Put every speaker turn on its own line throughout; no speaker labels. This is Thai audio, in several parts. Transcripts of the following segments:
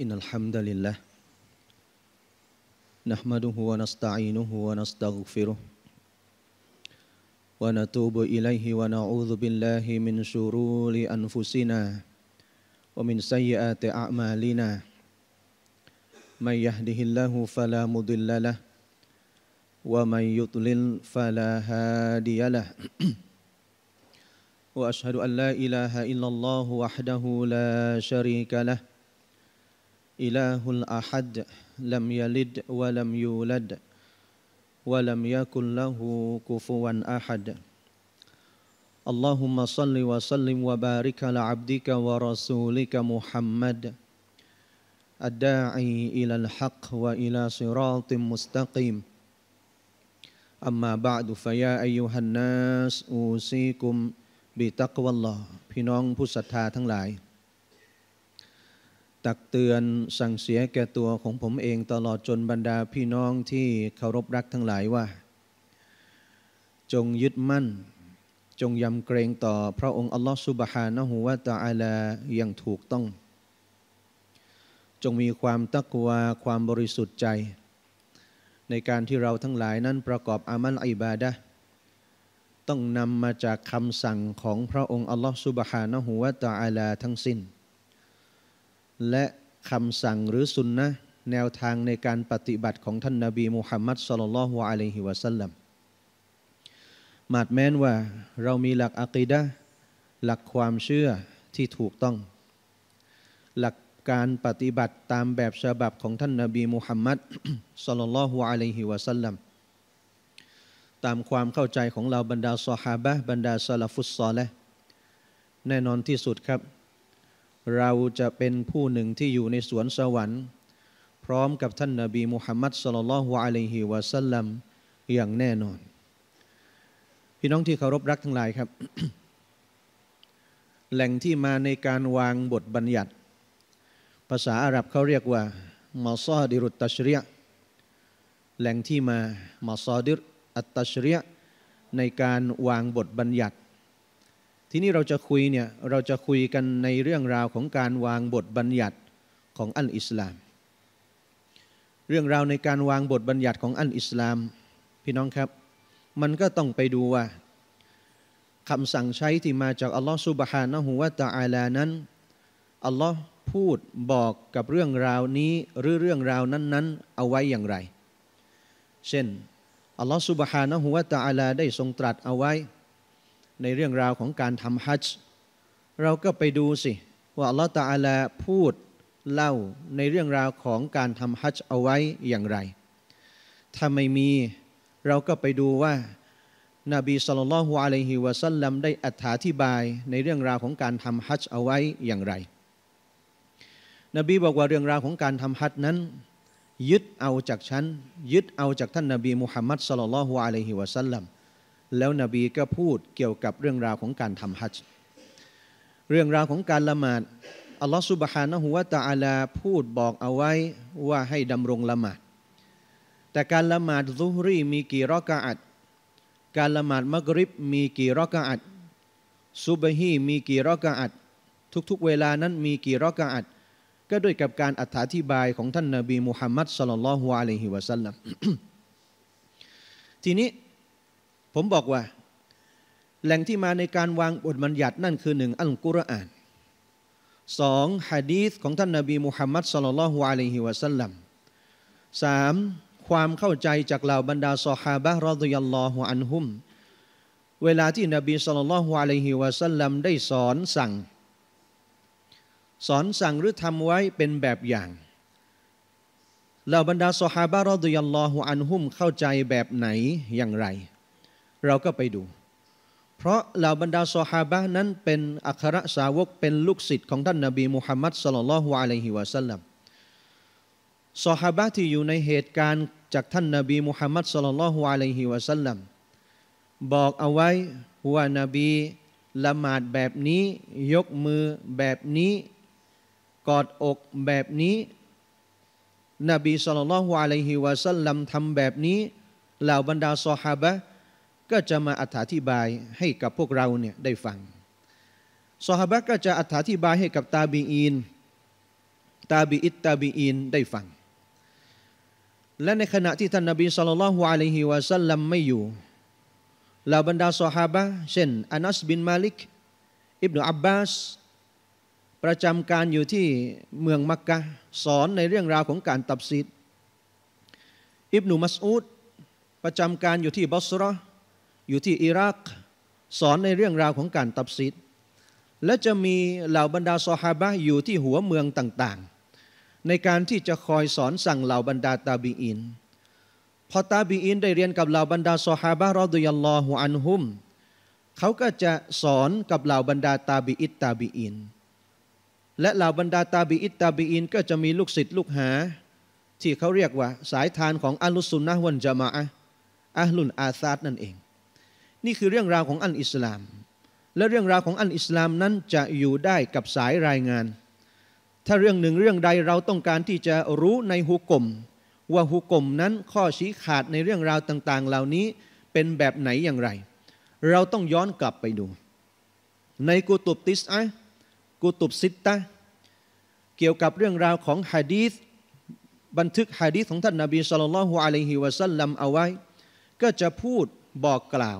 إن الحمد لله نحمده ونستعينه ونستغفره ونتوب إليه ونعوذ بالله من شرور أنفسنا ومن سيئات أعمالنا من يهده الله فلا مضل له ومن يضلل فلا هادي له واشهد ان لا اله الا الله وحده لا شريك له إله الأحد لم يلد ولم يولد ولم يكن له كفوا أحد اللهم صل وسلم وبارك على عبدك ورسولك محمد الداعي إلى الحق وإلى صراط مستقيم أما بعد فيا أيها الناس أوصيكم بتقوى الله พี่น้องผู้ศรัทธาทั้งหลายตักเตือนสั่งเสียแก่ตัวของผมเองตลอดจนบรรดาพี่น้องที่เคารพรักทั้งหลายว่า จงยึดมั่นจงยำเกรงต่อพระองค์อัลลอฮฺสุบฮานะฮูวาตาอัลาอย่างถูกต้อง จงมีความตักวาความบริสุทธิ์ใจ ในการที่เราทั้งหลายนั้นประกอบอามัลอิบาดะต้องนำมาจากคำสั่งของพระองค์อัลลอฮฺสุบฮานะฮูวาตาอัลาทั้งสิ้นและคำสั่งหรือสุนนะแนวทางในการปฏิบัติของท่านนาบีมุฮัมมัดสลลัลอฮุอะลัยฮิวะสัลลัมมาดแม้นว่าเรามีหลักอะกีดะหลักความเชื่อที่ถูกต้อง หลักการปฏิบัติตามแบบฉบับของท่านนาบี มุฮัมมัดสลลัลอฮุอะลัยฮิวะสัลลัมตามความเข้าใจของเราบรรดาสหาบะบรรดาสลฟุตซอละแน่นอนที่สุดครับเราจะเป็นผู้หนึ่งที่อยู่ในสวนสวรรค์ พร้อมกับท่านนาบีมุฮัมมัดสลลัลฮุอะลัยฮิวะสัลลัมอย่างแน่นอน พี่น้องที่เคารพรักทั้งหลายครับ แหล่งที่มาในการวางบทบัญญัติ ภาษาอาหรับเขาเรียกว่า มาซอดิรุตตัชเรียแหล่งที่มามาซอดิรอัตตัชเรียในการวางบทบัญญัติทีนี้เราจะคุยเนี่ยเราจะคุยกันในเรื่องราวของการวางบทบัญญัติของอันอิสลาม เรื่องราวในการวางบทบัญญัติของอันอิสลาม พี่น้องครับ มันก็ต้องไปดูว่าคำสั่งใช้ที่มาจากอัลลอฮ์ซุบฮานะฮูวะตะอาลานั้นอัลลอฮ์พูดบอกกับเรื่องราวนี้หรือเรื่องราวนั้น ๆ เอาไว้อย่างไร เช่นอัลลอฮ์ซุบฮานะฮูวะตะอาลาได้ทรงตรัสเอาไว้ในเรื่องราวของการทำฮัจจ์เราก็ไปดูสิ ว่าอัลลอฮฺตาอัลาพูดเล่าในเรื่องราวของการทำฮัจจ์เอาไว้อย่างไร ถ้าไม่มีเราก็ไปดูว่านาบีสุลต่านฮุอะลัยฮิวะซัลลัมได้อธิบายในเรื่องราวของการทำฮัจจ์เอาไว้อย่างไร นบีบอกว่าเรื่องราวของการทำฮัจจ์นั้น ยึดเอาจากฉัน ยึดเอาจากท่านนาบีมุฮัมมัดสุล่าลฮุอะลัยฮิวะซัลลัมแล้วนบีก็พูดเกี่ยวกับเรื่องราวของการทำฮัจจ์เรื่องราวของการละหมาดอัลลอฮฺสุบฮานะฮุวาตาอัลาพูดบอกเอาไว้ว่าให้ดำรงละหมาด แต่การละหมาดซุฮรีมีกี่รอกาอัดการละหมาดมักริบมีกี่รอกาอัดซุบฮีมีกี่รอกาอัดทุก ๆเวลานั้นมีกี่รอกาอัดก็ด้วยกับการอธิบายของท่านนาบีมุฮัมมัดสลลัลลอฮุอะลัยฮิวะสัลลัมทีนี้ผมบอกว่า แหล่งที่มาในการวางบทบัญญัตินั่นคือหนึ่งอัลกุรอานสองฮะดีษของท่านนาบีมุฮัมมัดสลลัลฮุอะลัยฮิวะสัลลัมสามความเข้าใจจากเหล่าบรรดาซอฮาบะรอดุยัลลอฮุอันฮุม เวลาที่นบีสุลัลฮุอะลัยฮิวะสัลลัมได้สอนสั่ง สอนสั่งหรือทำไว้เป็นแบบอย่างเหล่าบรรดาซอฮาบะรอดุยัลลอฮุอันฮุมเข้าใจแบบไหนอย่างไรเราก็ไปดู เพราะเหล่าบรรดาสหาบะนั้นเป็นอัครสาวก เป็นลูกศิษย์ของท่านนาบีมุฮัมมัดสลลัลฮุอะลัยฮิวะสัลลัมสหาบะที่อยู่ในเหตุการณ์ จากท่านนาบีมุฮัมมัดสลลัลฮุอะลัยฮิวะสัลลัมบอกเอาไว้ว่านาบี ละหมาดแบบนี้ ยกมือแบบนี้ กอดอกแบบนี้นบีสุลต่านลฮ์อะลัยฮิวะสัลลัมทำแบบนี้เหล่าบรรดาสหายก็จะมาอธิบายให้กับพวกเราเนี่ยได้ฟังสหบะก็จะอธิบายให้กับตาบีอินตาบีอิตตาบีอินได้ฟัง และในขณะที่ท่านนบีสุลต่านละฮ์อะลัยฮิวะสัลลัมไม่อยู่เหล่าบรรดาสหบะเช่นอานัสบินมาลิกอิบนุอับบาส ประจำการอยู่ที่เมืองมักกะสอนในเรื่องราวของการตับซีดอิบนุมัสอูดประจำการอยู่ที่บอสรออยู่ที่อิรักสอนในเรื่องราวของการตับซิดและจะมีเหล่าบรรดาซอฮาบะอยู่ที่หัวเมืองต่าง ๆ ในการที่จะคอยสอนสั่งเหล่าบรรดาตาบีอินพอตาบีอินได้เรียนกับเหล่าบรรดาซอฮาบะรอดุยัลลอฮุอันฮุมเขาก็จะสอนกับเหล่าบรรดาตาบีอิตตาบีอินและเหล่าบรรดาตาบีอิตตาบีอินก็จะมีลูกศิษย์ลูกหา ที่เขาเรียกว่าสายทานของอัลลุสุนนะวันจามะอะอัลลุนอาซาดนั่นเองนี่คือเรื่องราวของอันอิสลาม และเรื่องราวของอันอิสลามนั้นจะอยู่ได้กับสายรายงาน ถ้าเรื่องหนึ่งเรื่องใดเราต้องการที่จะรู้ในหุกกลมว่าหุกกลมนั้นข้อชี้ขาดในเรื่องราวต่าง ๆ เหล่านี้เป็นแบบไหนอย่างไร เราต้องย้อนกลับไปดู ในกุตุบติสอะกุตุบซิตตะเกี่ยวกับเรื่องราวของฮะดีษบันทึกฮะดีษของท่านนาบีสุลต่านละฮุอะลัยฮิวะสัลลัมเอาไว้ ก็จะพูดบอกกล่าว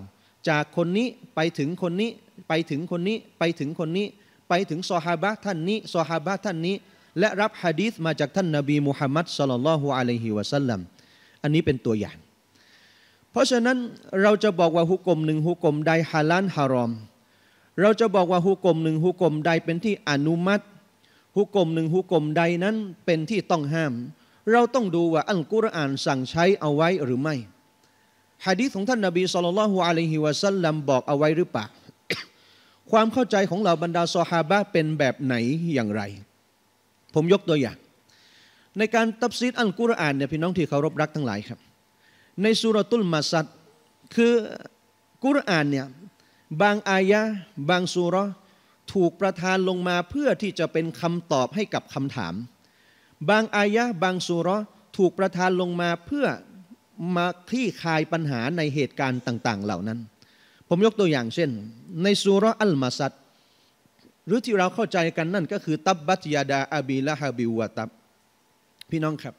จากคนนี้ไปถึงคนนี้ไปถึงคนนี้ไปถึงคนนี้ไปถึงซอฮาบะท่านนี้ซอฮาบะท่านนี้ และรับฮะดีษมาจากท่านนาบีมุฮัมมัดสลลัลลอฮุอะลัยฮิวะสัลลัมอันนี้เป็นตัวอย่าง เพราะฉะนั้นเราจะบอกว่าฮุกกลมหนึ่งฮุกกลมใดฮาลันฮารอม เราจะบอกว่าฮุกกลมหนึ่งฮุกกลมใดเป็นที่อนุมัติฮุกกลมหนึ่งฮุกกลมใดนั้นเป็นที่ต้องห้าม เราต้องดูว่าอัลกุรอานสั่งใช้เอาไว้หรือไม่ฮะดีษของท่านนบีสุลต่านะฮุอะลัยฮิวะซัลลัมบอกเอาไว้หรือเปล่า ความเข้าใจของเราบรรดาซอฮาบะเป็นแบบไหนอย่างไร ผมยกตัวอย่าง ในการตับซีดอัลกุรอานเนี่ยพี่น้องที่เคารพรักทั้งหลายครับ ในสุรตุลมาสัดคือกุรอานเนี่ยบางอายะบางสุรถูกประทานลงมาเพื่อที่จะเป็นคำตอบให้กับคำถาม บางอายะบางสุรถูกประทานลงมาเพื่อมาคลี่คลายปัญหาในเหตุการณ์ต่างๆ เหล่านั้น ผมยกตัวอย่างเช่น ในสุรอัลมาซัดหรือที่เราเข้าใจกันนั่นก็คือตับบัตยาดาอาบีละฮาบิวตับพี่น้องครับ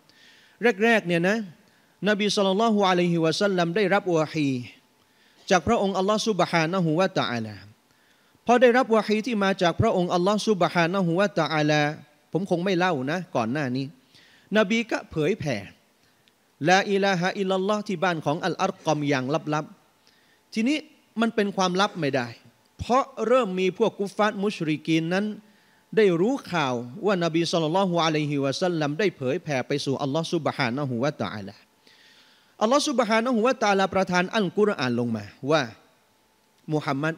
แรกๆเนี่ยนะนบีสุลต่านฮุอะลัยฮิวะสัลลัมได้รับวะฮีจากพระองค์อัลลอฮ์ซุบฮานะฮุวะตะอาลาพอได้รับวะฮีที่มาจากพระองค์อัลลอฮ์ซุบฮานะฮุวะตะอาลา ผมคงไม่เล่านะ ก่อนหน้านี้นบีก็เผยแผ่ละอิลาฮะอิลลอฮ์ที่บ้านของอัลอารกอมอย่างลับๆ ทีนี้มันเป็นความลับไม่ได้ เพราะเริ่มมีพวกกุฟาตมุชริกีนนั้น ได้รู้ข่าวว่านบีสุลต่านละฮ์อะลัยฮิวะสัลลัมได้เผยแผ่ไปสู่อัลลอฮ์สุบฮานะฮุวะตะอาลาอัลลอฮ์สุบฮานะฮุวะตะอาลาประทานอัลกุรอานลงมาว่า มุฮัมมัด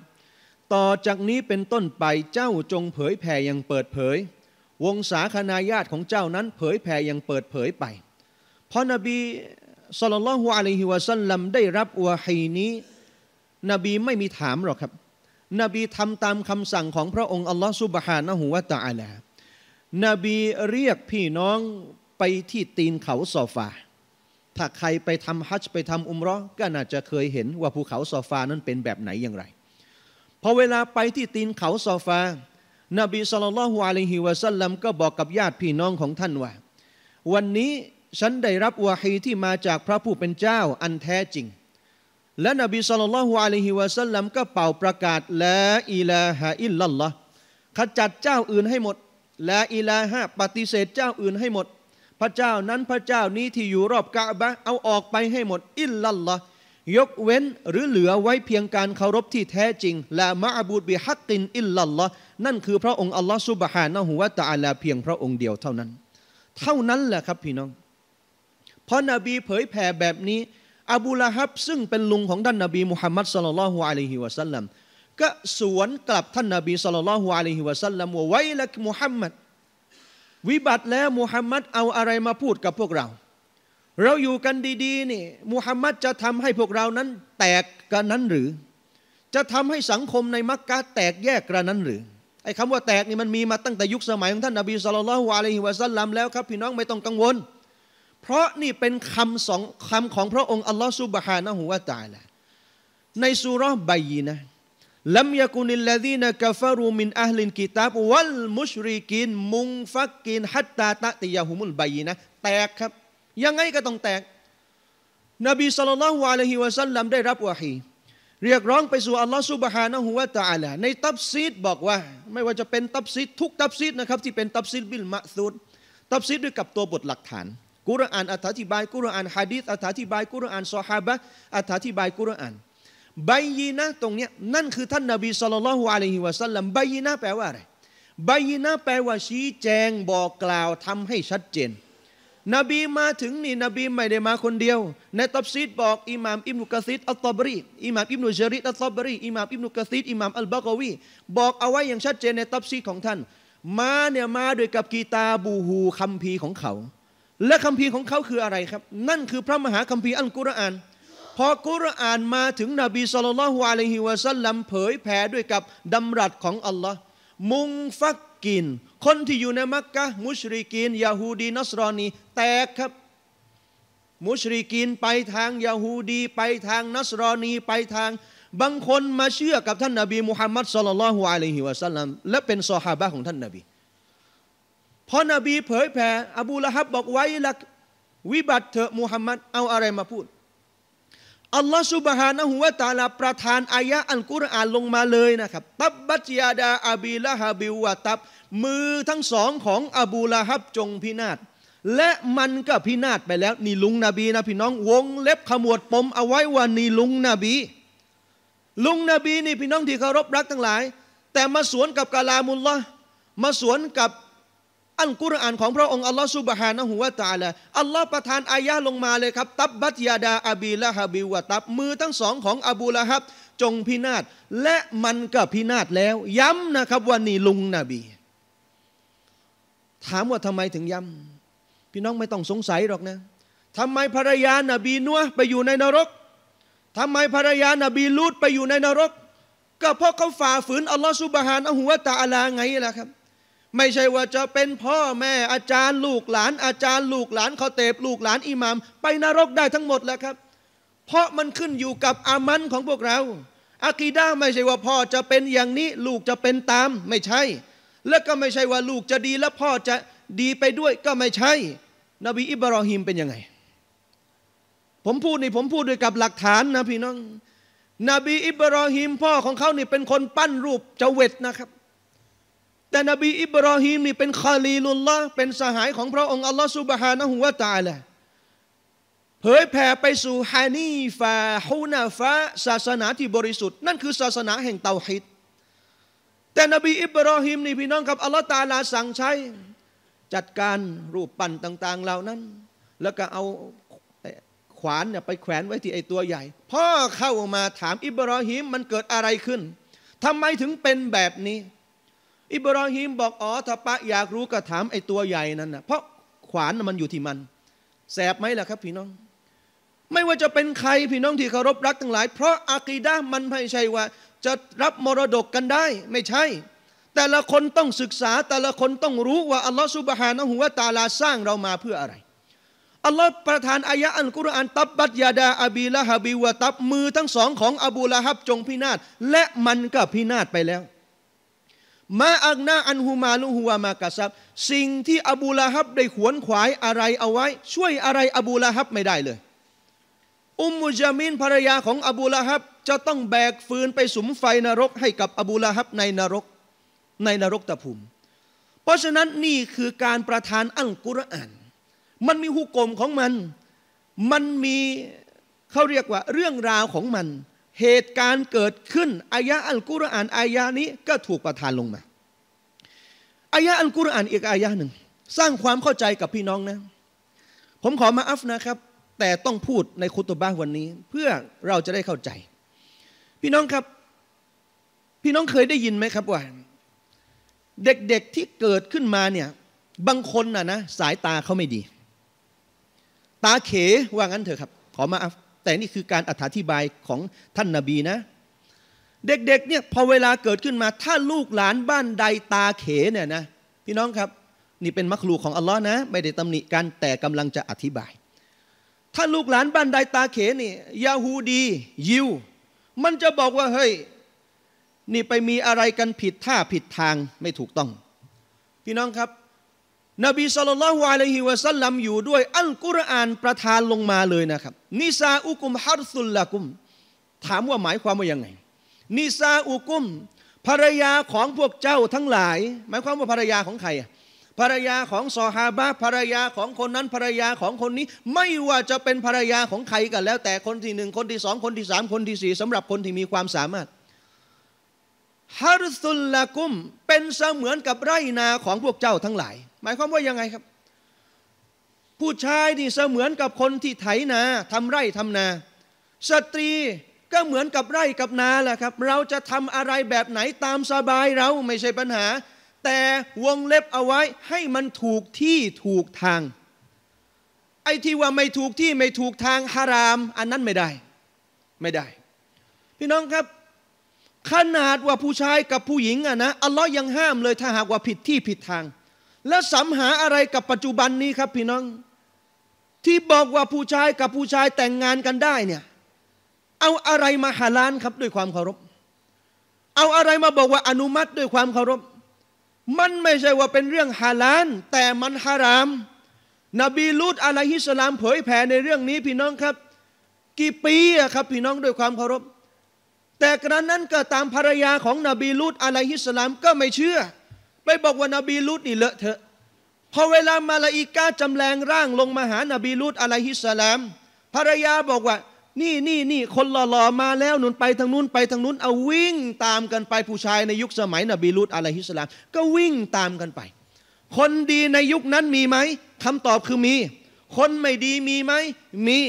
ต่อจากนี้เป็นต้นไปเจ้าจงเผยแผ่อย่างเปิดเผยวงศาคณาญาติของเจ้านั้นเผยแผ่อย่างเปิดเผยไปพราะนบีสุลต่านลฮุอะลัยฮิวะสัลลัมได้รับวะฮีนี้ นบีไม่มีถามหรอกครับ นบีทำตามคำสั่งของพระองค์อัลลอฮ์ซุบฮานะฮูวะตะอาลานบีเรียกพี่น้องไปที่ตีนเขาซอฟาถ้าใครไปทำฮัจไปทำอุมรอก็น่าจะเคยเห็นว่าภูเขาซอฟานั้นเป็นแบบไหนอย่างไรพอเวลาไปที่ตีนเขาซอฟานบีสุลต่านลฮุอะลัยฮิวะสัลลัมก็บอกกับญาติพี่น้องของท่านว่า วันนี้ฉันได้รับวาฮีที่มาจากพระผู้เป็นเจ้าอันแท้จริง และนบีสุลต่านละฮุอะลัยฮิวะสัลลัมก็เป่าประกาศและอิลาฮะอิลลัลลอฮ์ขจัดเจ้าอื่นให้หมด และอิลาฮะปฏิเสธเจ้าอื่นให้หมด พระเจ้านั้นพระเจ้านี้ที่อยู่รอบกะบะเอาออกไปให้หมด อิลลัลลอฮ์ยกเว้นหรือเหลือไว้เพียงการเคารพที่แท้จริง และมะอบูดบิฮักตินอิลลัลลอฮ์นั่นคือพระองค์อัลลอฮ์ซุบฮานะฮุวะตะอาลาเพียงพระองค์เดียวเท่านั้น เท่านั้นแหละครับพี่น้องราะนบีเผยแผ่แบบนี้ อบูละฮับซึ่งเป็นลุงของท่านนบีมุฮัมมัดสลลัลฮุอะลัยฮิวะสัลลัมก็สวนกลับท่านนบีสลลัลฮุอะลัยฮิวะสัลลัมว่าไว้ละมุฮัมมัดวิบัติแล้วมุฮัมมัดเอาอะไรมาพูดกับพวกเรา เราอยู่กันดีๆนี่มุฮัมมัดจะทำให้พวกเรานั้น แตกกันนั้นหรือ จะทำให้สังคมในมักกะแตกแยกกันนั้นหรือไอ้คำว่าแตกนี่มันมีมาตั้งแต่ยุคสมัยของท่านนบีสลลตละฮ์อะลัยฮิวะซัลลัมแล้วครับพี่น้องไม่ต้องกังวลเพราะนี่เป็นคำสองคำของพระองค์อัลลอฮฺซุบฮานะฮูวะตาลาในสุรบายีนะลัมยากุนิลลาดีนกาฟารูมินอัลลินกิตาบวัลมุชริกินมุงฟักกินฮัตตาตะติยาหุมุลบายีนะแตกครับยังไงก็ต้องแตกนบีสัลลัลลอฮุอะลัยฮิวะสัลลัมได้รับวะฮีเรียกร้องไปสู่อัลลอฮ์ซุบฮานะฮูวะตาลาในตับซีดบอกว่า ไม่ว่าจะเป็นตับซีดทุกตับซีดนะครับที่เป็นตับซีดบิลมะซูดตับซีดด้วยกับตัวบทหลักฐานกุรอานอธิบายกุรอานฮะดีษอธิบายกุรอานซอฮาบะอธิบายกุรอานบยีนะตรงเนี้ยนั่นคือท่านนบีสุลต่านละฮ์อะลัยฮิวะสัลลัมบยีนะแปลว่าอะไรบยีนะแปลว่าชี้แจงบอกกล่าวทำให้ชัดเจน นบีมาถึงนี่นบีไม่ได้มาคนเดียว ในตับซีดบอกอิหม่ามอิบนุกะซีดอัลตอบรีอิหม่ามอิบนุจริดอัลตอบรีอิหม่ามอิบนุกะซีดอิหม่ามอัลบากวีบอกเอาไว้อย่างชัดเจนในตับซีดของท่าน มาเนี่ยมาโดยกับกีตาบูฮูคัมภีร์ของเขาและคัมภีร์ของเขาคืออะไรครับ นั่นคือพระมหาคัมภีร์อัลกุรอาน พอกุรอานมาถึงนบีสุลต่านฮุอะลัยฮิวะซัลลัมเผยแผ่ด้วยกับดำรัสของอัลลอฮ์มุงฟักกิน คนที่อยู่ในมักกะมุชริกินยาฮูดีนัสรอนีแตกครับ มุชริกินไปทางยาฮูดีไปทางนัสรอนีไปทาง บางคนมาเชื่อกับท่านนบีมุฮัมมัดสุล่านฮุอะลัยฮิวะซัลลัมและเป็นซอฮาบะของท่านนบีพอนบี เผยแผ่ อบูละฮับบอกไว้ละวิบัติเถอะมูฮัมมัด เอาอะไรมาพูด อัลลอฮฺสุบฮานะฮุวะตาลาประทานอายะอันกุรอานลงมาเลยนะครับตับบัจยาดาอบีละฮับิวะตับมือทั้งสองของ อบูละฮับจงพินาศและมันก็พินาศไปแล้วนี่ลุงนบีนะพี่น้องวงเล็บขมวดปม เอาไว้ว่านี่ลุงนบี ลุงนบีนี่พี่น้องที่เคารพรักทั้งหลาย แต่มาสวนกับกาลามุลละมาสวนกับอันกุรอานของพระองค์อัลลอฮ์สุบฮานะฮูวาตาลาอัลลอฮ์ประทานอายะลงมาเลยครับ ตับบัตยาดาอาบีละฮบิวะตับ มือทั้งสองของอบูละฮับ จงพินาศและมันก็พินาศแล้ว ย้ำนะครับว่านี่ลุงนบี ถามว่าทำไมถึงย้ำพี่น้องไม่ต้องสงสัยหรอกนะทำไมภรรยานาบีนัวไปอยู่ในนรกทำไมภรรยานาบีลูดไปอยู่ในนรก ก็เพราะเขาฝ่าฝืนอัลลอฮ์สุบฮานะฮูวาตาลาไงล่ะครับไม่ใช่ว่าจะเป็นพ่อแม่อาจารย์ลูกหลาน อาจารย์ลูกหลานเขาเตบ ลูกหลานอิหมาม ไปนรกได้ทั้งหมดแล้วครับ เพราะมันขึ้นอยู่กับอามันของพวกเราอากีด้าไม่ใช่ว่าพ่อจะเป็นอย่างนี้ลูกจะเป็นตามไม่ใช่ แล้วก็ไม่ใช่ว่าลูกจะดีแล้วพ่อจะดีไปด้วยก็ไม่ใช่ นบีอิบรอฮิมเป็นยังไง ผมพูดนี่ผมพูดด้วยกับหลักฐานนะพี่น้อง นบีอิบรอฮิมพ่อของเขานี่เป็นคนปั้นรูปเจวิตนะครับแต่นบีอิบราฮิมนี่เป็นคาลีลุลละเป็นสหายของพระองค์ อัลลอฮฺสุบฮานะฮูวาตาละเผยแผ่ไปสู่ฮานีฟาฮูนาฟาศาสนาที่บริสุทธิ์นั่นคือศาสนาแห่งเตาฮิดแต่นบีอิบราฮิมนี่พี่น้องกับอัลลอฮฺตาลาสั่งใช้ จัดการรูปปั้นต่าง ๆเหล่านั้น แล้วก็เอาขวานเนี่ยไปแขวนไว้ที่ไอตัวใหญ่พ่อเข้ามาถามอิบราฮิมมันเกิดอะไรขึ้นทำไมถึงเป็นแบบนี้อิบราฮิมบอกอ๋อถ้าปะอยากรู้ก็ถามไอ้ตัวใหญ่นั่นนะเพราะขวานมันอยู่ที่มัน แสบไหมล่ะครับพี่น้อง ไม่ว่าจะเป็นใครพี่น้องที่เคารพรักทั้งหลาย เพราะอากีดะมันไม่ใช่ว่า จะรับมรดกกันได้ไม่ใช่ แต่ละคนต้องศึกษา แต่ละคนต้องรู้ว่าอัลลอฮฺสุบฮานะฮูวะตาลาสร้างเรามาเพื่ออะไร อัลลอฮ์ประทานอายะอันกุรอานตับบัตยาดา อบีละฮบิวะตับมือทั้งสองของอบูละฮับจงพินาศและมันก็พินาศไปแล้วมาอักนาอันฮูมาลุฮูวามากะซับสิ่งที่อบูละฮับได้ขวนขวายอะไรเอาไว้ ช่วยอะไร อบูละฮับไม่ได้เลย อุมมุจามินภรรยาของอบูละฮับ จะต้องแบกฟืนไปสุมไฟนรกให้กับอบูละฮับในนรกในนรกตะภูมิ เพราะฉะนั้นนี่คือการประทานอัลกุรอาน มันมีหุกกลมของมัน มันมีเขาเรียกว่าเรื่องราวของมันเหตุการณ์เกิดขึ้นอายะอัลกุรอานอายะนี้ก็ถูกประทานลงมาอายะอัลกุรอานอีกอายะหนึ่งสร้างความเข้าใจกับพี่น้องนะผมขอมาอัฟนะครับ แต่ต้องพูดในคุตบ้าวันนี้ เพื่อเราจะได้เข้าใจ พี่น้องครับ พี่น้องเคยได้ยินไหมครับว่าเด็กๆที่เกิดขึ้นมาเนี่ยบางคนน่ะนะสายตาเขาไม่ดี ตาเขว่างั้นเถอะครับขอมาอัฟแต่นี่คือการอธิบายของท่านนาบีนะ เด็กๆเนี่ยพอเวลาเกิดขึ้นมา ถ้าลูกหลานบ้านใดตาเขเนี่ยนะ พี่น้องครับ นี่เป็นมักลูของอัลลอฮ์นะไม่ได้ตำหนิกันแต่กำลังจะอธิบาย ถ้าลูกหลานบ้านใดตาเขนี่ยาฮูดียิวมันจะบอกว่า เฮ้ยนี่ไปมีอะไรกันผิดท่าผิดทางไม่ถูกต้อง พี่น้องครับนบีสุลต่านอะลัยฮิวะสัลลัมอยู่ด้วยอัลกุรอานประทานลงมาเลยนะครับนิซาอุกุมฮัรซุลละกุม ถามว่าหมายความว่ายังไงนิซาอุกุมภรรยาของพวกเจ้าทั้งหลาย หมายความว่าภรรยาของใครภรรยาของซอฮาบะภรรยาของคนนั้นภรรยาของคนนี้ไม่ว่าจะเป็นภรรยาของใครกันแล้วแต่คนที่หนึ่งคนที่สองคนที่สามคนที่สี่สำหรับคนที่มีความสามารถฮารซุลละกุมเป็นเสมือนกับไรนาของพวกเจ้าทั้งหลายหมายความว่ายังไงครับ ผู้ชายนี่เสมือนกับคนที่ไถนาทำไร่ทำนา สตรีก็เหมือนกับไร่กับนาแหละครับเราจะทำอะไรแบบไหน ตามสบายเราไม่ใช่ปัญหา แต่วงเล็บเอาไว้ ให้มันถูกที่ถูกทาง ไอ้ที่ว่าไม่ถูกที่ไม่ถูกทางฮาราม อันนั้นไม่ได้ไม่ได้พี่น้องครับขนาดว่าผู้ชายกับผู้หญิงอะนะ อัลลอฮ์ยังห้ามเลย ถ้าหากว่าผิดที่ผิดทางและสัมหาอะไรกับปัจจุบันนี้ครับ พี่น้องที่บอกว่าผู้ชายกับผู้ชายแต่งงานกันได้เนี่ยเอาอะไรมาหาล้านครับด้วยความเคารพ เอาอะไรมาบอกว่าอนุมัติด้วยความเคารพ มันไม่ใช่ว่าเป็นเรื่องฮาลานแต่มันฮาราม นบีลูดอะลัยฮิสลามเผยแผ่ในเรื่องนี้พี่น้องครับกี่ปีครับพี่น้องด้วยความเคารพ แต่กระนั้นก็ตามภรรยาของนบีลูดอะลัยฮิสลามก็ไม่เชื่อไม่บอกว่านาบีลูตนี่เลอะเทอะพอเวลามาลาอิกาจำแรงร่างลงมาหานาบีลูตอะลัยฮิสสลามภรรยาบอกว่า นี่นี่นี่คนหล่อๆมาแล้วนุนไปทางนู้นไปทางนู้นเอาวิ่งตามกันไปผู้ชายในยุคสมัย นบีลูตอะลัยฮิสสลาม ก็วิ่งตามกันไป คนดีในยุคนั้นมีไหมคำตอบคือมี คนไม่ดีมีไหม มี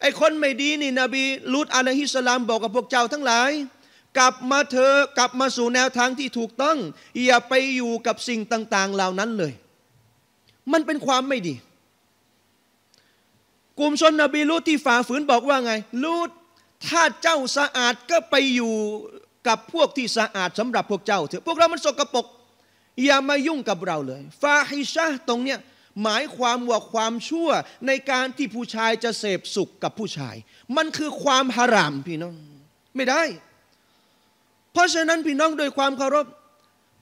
ไอคนไม่ดีนี่ นบีลูตอะลัยฮิสสลาม บอกกับพวกเจ้าทั้งหลายกลับมาเธอกลับมาสู่แนวทางที่ถูกต้องอย่าไปอยู่กับสิ่งต่าง ๆเหล่านั้นเลย มันเป็นความไม่ดีกลุ่มชนนบีลูตที่ฝ่าฝืนบอกว่าไง ลูตถ้าเจ้าสะอาดก็ไปอยู่กับพวกที่สะอาดสำหรับพวกเจ้าเถอะพวกเรามันสกรปรกอย่ามายุ่งกับเราเลยฟาฮิชะตรงเนี้ยหมายความว่าความชั่วในการที่ผู้ชายจะเสพสุขกับผู้ชาย มันคือความฮารามพี่น้อง ไม่ได้เพราะฉะนั้นพี่น้องโดยความเคารพ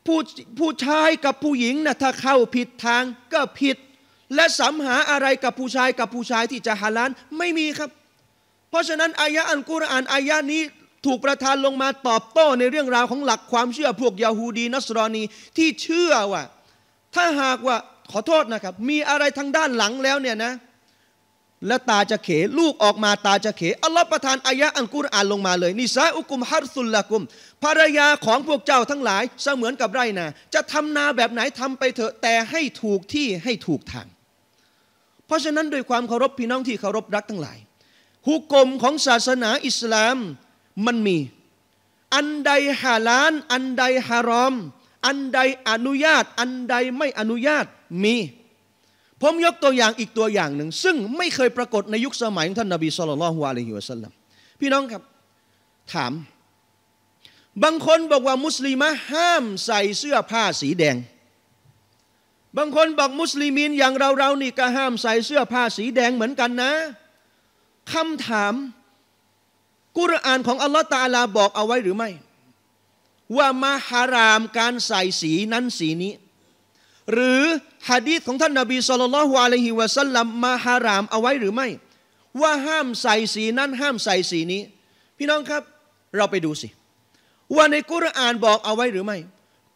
ผู้ผู้ชายกับผู้หญิงนะถ้าเข้าผิดทางก็ผิด และสัมหาอะไรกับผู้ชายกับผู้ชายที่จะฮาลานไม่มีครับ เพราะฉะนั้นอายะอันกุรอานอายะนี้ถูกประทานลงมาตอบโต้ในเรื่องราวของหลักความเชื่อพวกยาฮูดีนัสรอนีที่เชื่อว่าถ้าหากว่าขอโทษนะครับ มีอะไรทางด้านหลังแล้วเนี่ยนะและตาจะเขลูกออกมาตาจะเขอัลลอฮ์ประทานอายะอันกุรอานลงมาเลย นิสาอุกุมฮัรสุลละกุมภรรยาของพวกเจ้าทั้งหลาย เสมือนกับไรนาจะทำนาแบบไหนทำไปเถอะแต่ให้ถูกที่ให้ถูกทางเพราะฉะนั้นด้วยความเคารพพี่น้องที่เคารพรักทั้งหลายหุกกลมของศาสนาอิสลามมันมี อันใดฮาลานอันใดฮารอม อันใดอนุญาต อันใดไม่อนุญาตมีผมยกตัวอย่างอีกตัวอย่างหนึ่ง ซึ่งไม่เคยปรากฏในยุคสมัยของท่านนบีสุลต่านฮุอาลีฮิวะสัลลัมพี่น้องครับ ถาม บางคนบอกว่ามุสลิมะห้ามใส่เสื้อผ้าสีแดง บางคนบอกมุสลิมินอย่างเราเรานี่ก็ห้ามใส่เสื้อผ้าสีแดงเหมือนกันนะคำถามกุรอานของอัลลอฮ์ตาลาบอกเอาไว้หรือไม่ ว่ามาฮารามการใส่สีนั้นสีนี้หรือฮะดีษของท่านนาบีสุลต่านะฮ์อะลัยฮิวะสัลลัมมาฮารามเอาไว้หรือไม่ ว่าห้ามใส่สีนั้นห้ามใส่สีนี้ พี่น้องครับเราไปดูสิ ว่าในกุรอานบอกเอาไว้หรือไม่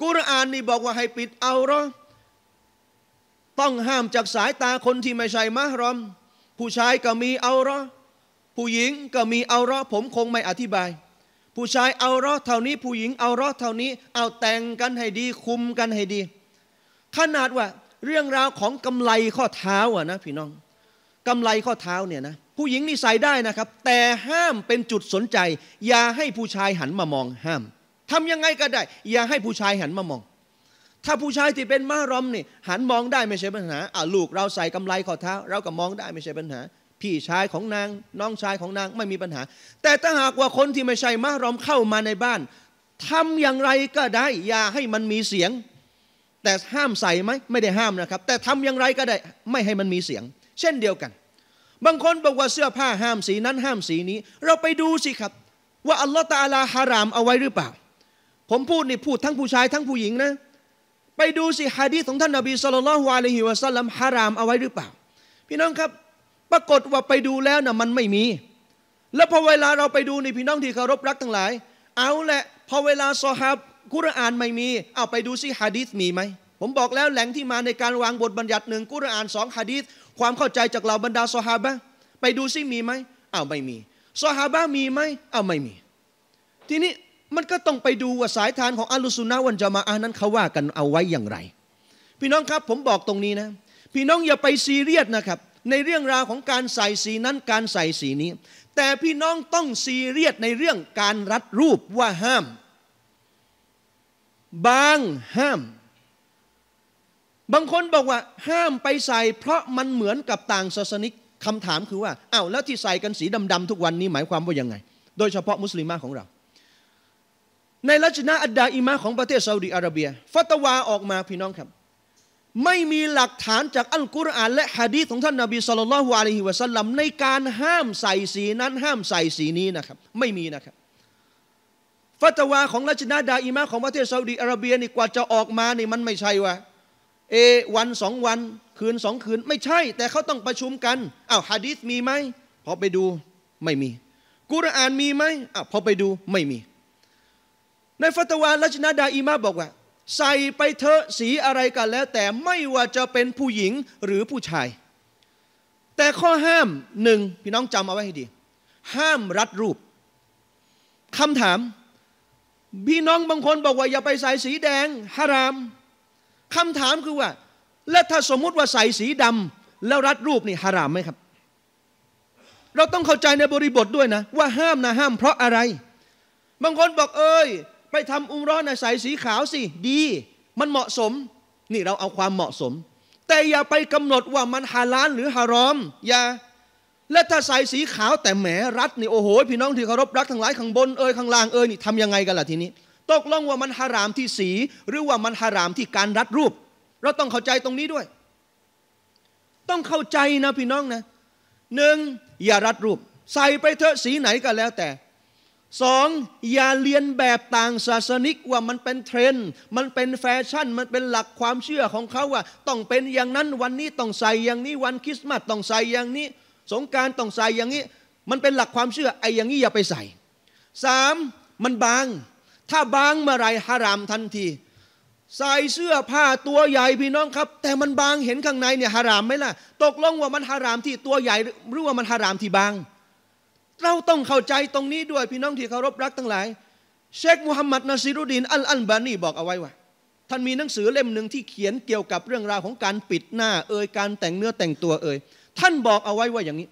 กุรอานนี่บอกว่าให้ปิดเอารอต้องห้ามจากสายตาคนที่ไม่ใช่มะรอมผู้ชายก็มีเอารอผู้หญิงก็มีเอารอผมคงไม่อธิบาย ผู้ชายเอารอเท่านี้ ผู้หญิงเอารอเท่านี้ เอาแต่งกันให้ดีคุมกันให้ดีขนาดว่าเรื่องราวของกำไลข้อเท้าอ่ะนะพี่น้อง กำไลข้อเท้าเนี่ยนะผู้หญิงนี่ใส่ได้นะครับ แต่ห้ามเป็นจุดสนใจ อย่าให้ผู้ชายหันมามองห้าม ทำยังไงก็ได้ อย่าให้ผู้ชายหันมามอง ถ้าผู้ชายที่เป็นมารอมนี่หันมองได้ไม่ใช่ปัญหาอ่าลูกเราใส่กำไลข้อเท้า เราก็มองได้ไม่ใช่ปัญหา พี่ชายของนาง น้องชายของนางไม่มีปัญหา แต่ถ้าหากว่าคนที่ไม่ใช่มารอมเข้ามาในบ้าน ทำอย่างไรก็ได้อย่าให้มันมีเสียงแต่ห้ามใส่ไหมไม่ได้ห้ามนะครับ แต่ทำอย่างไรก็ได้ ไม่ให้มันมีเสียง เช่นเดียวกัน บางคนบอกว่าเสื้อผ้าห้ามสีนั้นห้ามสีนี้ เราไปดูสิครับว่าอัลลอฮฺตาลาฮารามเอาไว้หรือเปล่า ผมพูดนี่พูดทั้งผู้ชายทั้งผู้หญิงนะไปดูสิฮะดีของท่านนบีสุลต่านฮุยลฮิวะซัลลัมฮารามเอาไว้หรือเปล่า พี่น้องครับปรากฏว่าไปดูแล้วนะมันไม่มี แล้วพอเวลาเราไปดูในพี่น้องที่เคารพรักทั้งหลาย เอาแหละพอเวลาซอฮับกุรอานไม่มี เอาไปดูซิฮะดีษมีไหม ผมบอกแล้วแหล่งที่มาในการวางบทบัญญัติหนึ่งกุรอานสองฮะดีษความเข้าใจจากเหล่าบรรดาซอฮาบะ ไปดูซิมีไหม เอาไม่มี ซอฮาบะมีไหม เอาไม่มี ทีนี้มันก็ต้องไปดูว่าสายทานของอัลลุสุนนะวันจามาอานั้นเขาว่ากันเอาไว้อย่างไร พี่น้องครับผมบอกตรงนี้นะ พี่น้องอย่าไปซีเรียสนะครับ ในเรื่องราวของการใส่สีนั้นการใส่สีนี้ แต่พี่น้องต้องซีเรียสในเรื่องการรัดรูปว่าห้ามบางห้าม บางคนบอกว่าห้ามไปใส่เพราะมันเหมือนกับต่างศาสนิกคำถามคือว่าอ้าวแล้วที่ใส่กันสีดำๆทุกวันนี้หมายความว่ายังไง โดยเฉพาะมุสลิมาของเรา ในรัชนะอัดดาอิมาของประเทศซาอุดีอาระเบีย ฟัตวาออกมาพี่น้องครับ ไม่มีหลักฐานจากอัลกุรอานและฮะดีษของท่านนาบีสุลต่านละฮุอะลัยฮิวะสัลลัมในการห้ามใส่สีนั้น ห้ามใส่สีนี้นะครับไม่มีนะครับฟัตวาของรัชนาดาอิมาของประเทศซาอุดีอาระเบียนี่กว่าจะออกมานี่มันไม่ใช่วะเอวันสองวันคืนสองคืน ไม่ใช่ แต่เขาต้องประชุมกันอ้าวฮะดีษมีไหมพอไปดูไม่มีกุรอานมีไหมอ้าวพอไปดูไม่มี ในฟัตวารัชนาดาอิมาบอกว่าใส่ไปเถอะสีอะไรกันแล้ว แต่ไม่ว่าจะเป็นผู้หญิงหรือผู้ชาย แต่ข้อห้ามหนึ่งพี่น้องจำเอาไว้ให้ดีห้ามรัดรูปคำถามพี่น้องบางคนบอกว่าอย่าไปใส่สีแดงฮารามคำถามคือว่า แล้วถ้าสมมุติว่าใส่สีดำแล้วรัดรูปนี่ฮารามไหมครับ เราต้องเข้าใจในบริบทด้วยนะ ว่าห้ามนะห้าม เพราะอะไร บางคนบอกเอ้ยไปทำอุมร้อนนะใส่สีขาวสิดี มันเหมาะสม นี่เราเอาความเหมาะสม แต่อย่าไปกำหนดว่ามันฮาลาลหรือฮารอมอย่าและถ้าใส่สีขาวแต่แหมรัดนี่โอ้โห พี่น้องที่เคารพรักทั้งหลายข้างบน เอ่ยข้างล่างเอ่ยนี่ทำยังไงกันล่ะทีนี้ตกลงว่ามันฮารามที่สี หรือว่ามันฮารามที่การรัดรูป เราต้องเข้าใจตรงนี้ด้วย ต้องเข้าใจนะ พี่น้องนะหนึ่งอย่ารัดรูป ใส่ไปเถอะสีไหนก็แล้วแต่สองอย่าเรียนแบบต่างศาสนิกว่ามันเป็นเทรนด์มันเป็นแฟชั่น มันเป็นหลักความเชื่อของเขาว่า ต้องเป็นอย่างนั้น วันนี้ต้องใส่อย่างนี้ วันคริสต์มาสต้องใส่อย่างนี้สงการต้องใส่อย่างนี้ มันเป็นหลักความเชื่อไอ้อย่างนี้อย่าไปใส่สามมันบาง ถ้าบางเมื่อไรฮารามทันทีใส่เสื้อผ้าตัวใหญ่พี่น้องครับ แต่มันบางเห็นข้างในเนี่ยฮารามไหมล่ะตกลงว่ามันฮารามที่ตัวใหญ่หรือว่ามันฮารามที่บาง เราต้องเข้าใจตรงนี้ด้วยพี่น้องที่เคารพรักทั้งหลาย เชคมูฮัมหมัดนาซิรุดีนอัลอัลบานีบอกเอาไว้ว่าท่านมีหนังสือเล่มหนึ่งที่เขียนเกี่ยวกับเรื่องราวของการปิดหน้าเอ่ยการแต่งเนื้อแต่งตัวเอ่ยท่านบอกเอาไว้ว่าอย่างนี้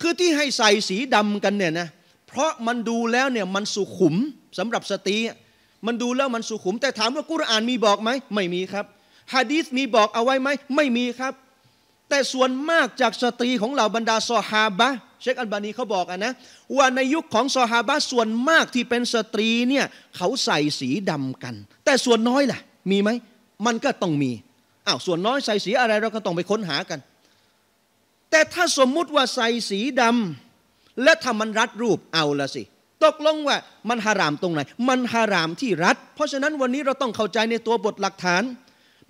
คือที่ให้ใส่สีดำกันเนี่ยนะเพราะมันดูแล้วเนี่ยมันสุขุมสำหรับสตรี มันดูแล้วมันสุขุมแต่ถามว่ากุรอานมีบอกไหมไม่มีครับฮะดีสมีบอกเอาไว้ไหม ไม่มีครับ แต่ส่วนมากจากสตรีของเหล่าบรรดาซอฮาบะเชคอัลบานีเขาบอกอะนะว่าในยุคของซอฮาบะส่วนมากที่เป็นสตรีเนี่ยเขาใส่สีดำกัน แต่ส่วนน้อยล่ะ มีไหมมันก็ต้องมีอ้าวส่วนน้อยใส่สีอะไรเราก็ต้องไปค้นหากันแต่ถ้าสมมุติว่าใส่สีดำและทำมันรัดรูปเอาละสิ ตกลงว่ามันฮารามตรงไหน มันฮารามที่รัดเพราะฉะนั้นวันนี้เราต้องเข้าใจในตัวบทหลักฐาน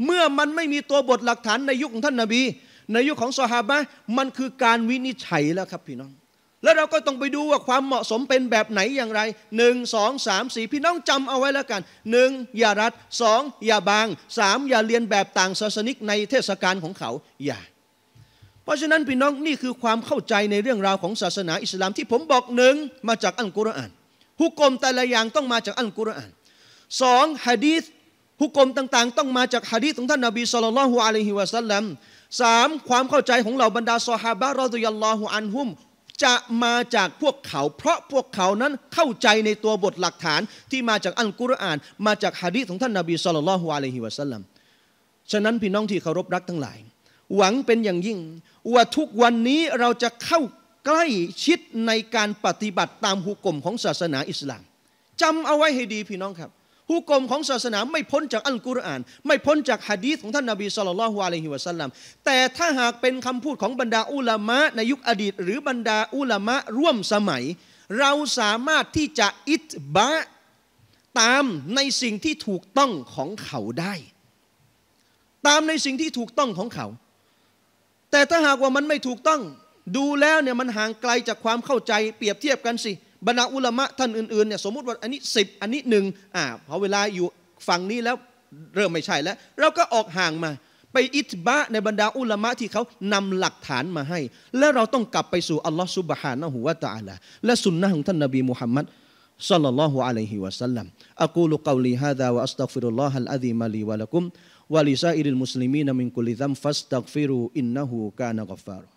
เมื่อมันไม่มีตัวบทหลักฐานในยุคของท่านนาบี ในยุคของสหบะมันคือการวินิจฉัยแล้วครับพี่น้อง แล้วเราก็ต้องไปดูว่าความเหมาะสมเป็นแบบไหนอย่างไรหนึ่งสองสามสี่พี่น้องจำเอาไว้แล้วกันหนึ่งอย่ารัดสองอย่าบางสามอย่าเรียนแบบต่างศาสนิกในเทศกาลของเขาอย่าเพราะฉะนั้นพี่น้องนี่คือความเข้าใจในเรื่องราวของศาสนาอิสลาม ที่ผมบอกหนึ่งมาจากอัลกุรอานฮุกกลมแต่ละอย่างต้องมาจากอัลกุรอานสองฮะดีษฮุกกลมต่าง ๆ ต้องมาจากฮะดีษของท่านนบีสุลต่านฮุอะลัยฮิวะสัลลัมสามความเข้าใจของเหล่าบรรดาซอฮาบะรอตุยัลลอฮุอันฮุมจะมาจากพวกเขา เพราะพวกเขานั้นเข้าใจในตัวบทหลักฐานที่มาจากอัลกุรอาน มาจากฮะดีษของท่านนบีสุลต่านฮุอะลัยฮิวะสัลลัมฉะนั้นพี่น้องที่เคารพรักทั้งหลายหวังเป็นอย่างยิ่งว่าทุกวันนี้เราจะเข้าใกล้ชิดในการปฏิบัติตามหุกกมของศาสนาอิสลามจำเอาไว้ให้ดีพี่น้องครับหุกกมของศาสนาไม่พ้นจากอัลกุรอาน ไม่พ้นจากฮะดีษของท่านนาบีสุลต่านละฮุอลัยฮิวะสัลลัมแต่ถ้าหากเป็นคำพูดของบรรดาอุลามะในยุคอดีต หรือบรรดาอุลามะร่วมสมัย เราสามารถที่จะอิทบะตามในสิ่งที่ถูกต้องของเขาได้ ตามในสิ่งที่ถูกต้องของเขาแต่ถ้าหากว่ามันไม่ถูกต้องดูแล้วเนี่ยมันห่างไกลจากความเข้าใจเปรียบเทียบกันสิบรรดาอุลามะท่านอื่นๆเนี่ยสมมติว่าอันนี้สิบอันนี้หนึ่งอ่าพอเวลาอยู่ฝั่งนี้แล้วเริ่มไม่ใช่แล้ว เราก็ออกห่างมาไปอิทบะในบรรดาอุลามะที่เขานำหลักฐานมาให้แล้วเราต้องกลับไปสู่อัลลอฮฺซุบฮานะฮูวะตะอาลาและสุนนะของท่านนบีมุฮัมมัด صلى الله عليه وسلم أقول قولي هذا وأستغفر الله العظيم لي ولكم Walisa iril muslimina min kulli dzam fastaghfiru innahu kana ghaffar.